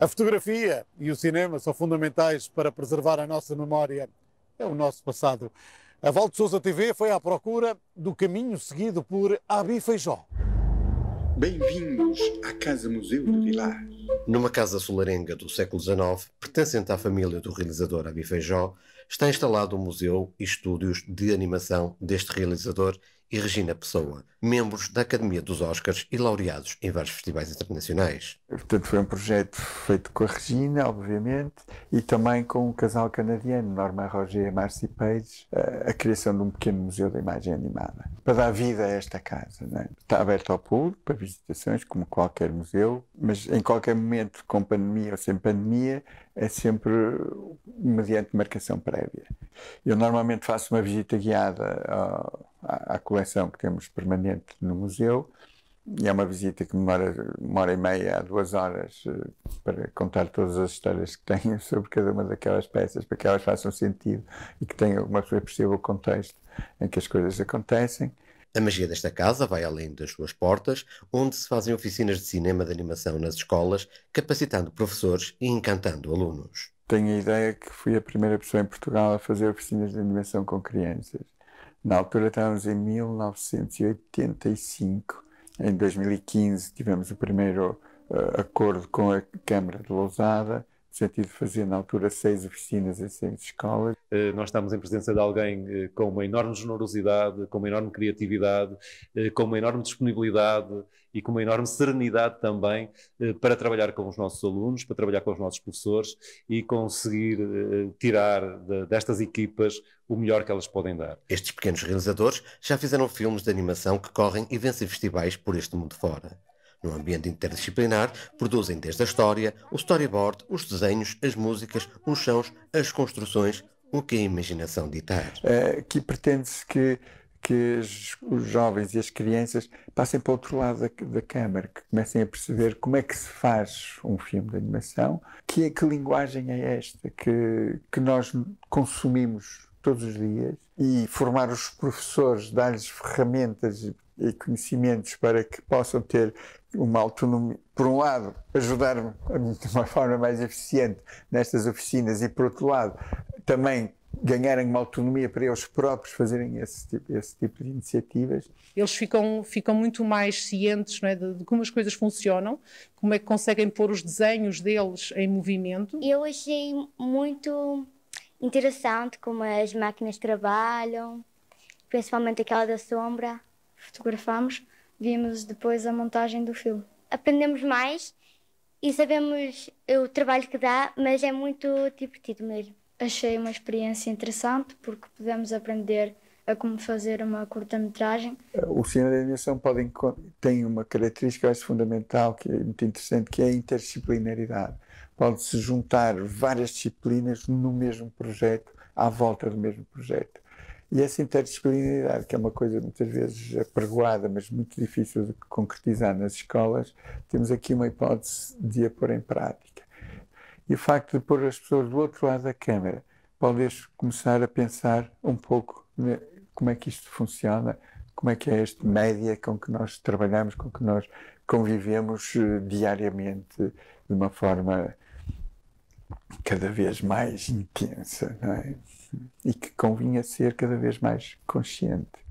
A fotografia e o cinema são fundamentais para preservar a nossa memória, é o nosso passado. A Valde Souza TV foi à procura do caminho seguido por Abi Feijó. Bem-vindos à Casa Museu de Vilar. Numa casa solarenga do século XIX, pertencente à família do realizador Abi Feijó, está instalado o um museu e estúdios de animação deste realizador e Regina Pessoa, membros da Academia dos Oscars e laureados em vários festivais internacionais. Portanto, foi um projeto feito com a Regina, obviamente, e também com um casal canadiano, Norman Roger e Marcy Page, a, eh, a criação de um pequeno museu da imagem animada para dar vida a esta casa. É? Está aberta ao público, para visitações, como qualquer museu, mas em qualquer momento, com pandemia ou sem pandemia, é sempre mediante marcação prévia. Eu normalmente faço uma visita guiada à, à coleção que temos permanente no museu, e é uma visita que demora uma hora e meia a duas horas eh, para contar todas as histórias que tenho sobre cada uma daquelas peças, para que elas façam sentido e que tenham uma pessoa perceba o contexto em que as coisas acontecem. A magia desta casa vai além das suas portas, onde se fazem oficinas de cinema de animação nas escolas, capacitando professores e encantando alunos. Tenho a ideia que fui a primeira pessoa em Portugal a fazer oficinas de animação com crianças. Na altura estávamos em 1985. Em 2015 tivemos o primeiro uh, acordo com a Câmara de Lousada sentido fazer na altura seis oficinas em seis escolas. Eh, nós estamos em presença de alguém eh, com uma enorme generosidade, com uma enorme criatividade, eh, com uma enorme disponibilidade e com uma enorme serenidade também para trabalhar com os nossos alunos, para trabalhar com os nossos professores e conseguir tirar destas equipas o melhor que elas podem dar. Estes pequenos realizadores já fizeram filmes de animação que correm e vencem festivais por este mundo fora. Num ambiente interdisciplinar, produzem desde a história, o storyboard, os desenhos, as músicas, os chãos, as construções, o que a imaginação ditar. É, que pretende-se que, que os jovens e as crianças passem para o outro lado da, da câmara, que comecem a perceber como é que se faz um filme de animação, que, que linguagem é esta que, que nós consumimos todos os dias e formar os professores, dar-lhes ferramentas e eh, conhecimentos para que possam ter uma autonomia, por um lado, ajudar-me de uma forma mais eficiente nestas oficinas e, por outro lado, também ganharem uma autonomia para eles próprios fazerem esse tipo, esse tipo de iniciativas. Eles ficam, ficam muito mais cientes é, de, de, como as coisas funcionam, como é que conseguem pôr os desenhos deles em movimento. Eu achei muito interessante como as máquinas trabalham, principalmente aquela da sombra fotografámos, vimos depois a montagem do filme. Aprendemos mais e sabemos o trabalho que dá, mas é muito divertido mesmo. Achei uma experiência interessante porque pudemos aprender a como fazer uma curta-metragem. O cinema de animação pode, tem uma característica acho, fundamental que é muito interessante, que é a interdisciplinaridade. Pode-se juntar várias disciplinas no mesmo projeto, à volta do mesmo projeto. E essa é assim interdisciplinaridade, que é uma coisa muitas vezes apregoada, mas muito difícil de concretizar nas escolas, temos aqui uma hipótese de a pôr em prática. E o facto de pôr as pessoas do outro lado da câmara pode começar a pensar um pouco né, como é que isto funciona, como é que é este média com que nós trabalhamos, com que nós convivemos eh, diariamente de uma forma cada vez mais intensa, não é? e que convinha ser cada vez mais consciente.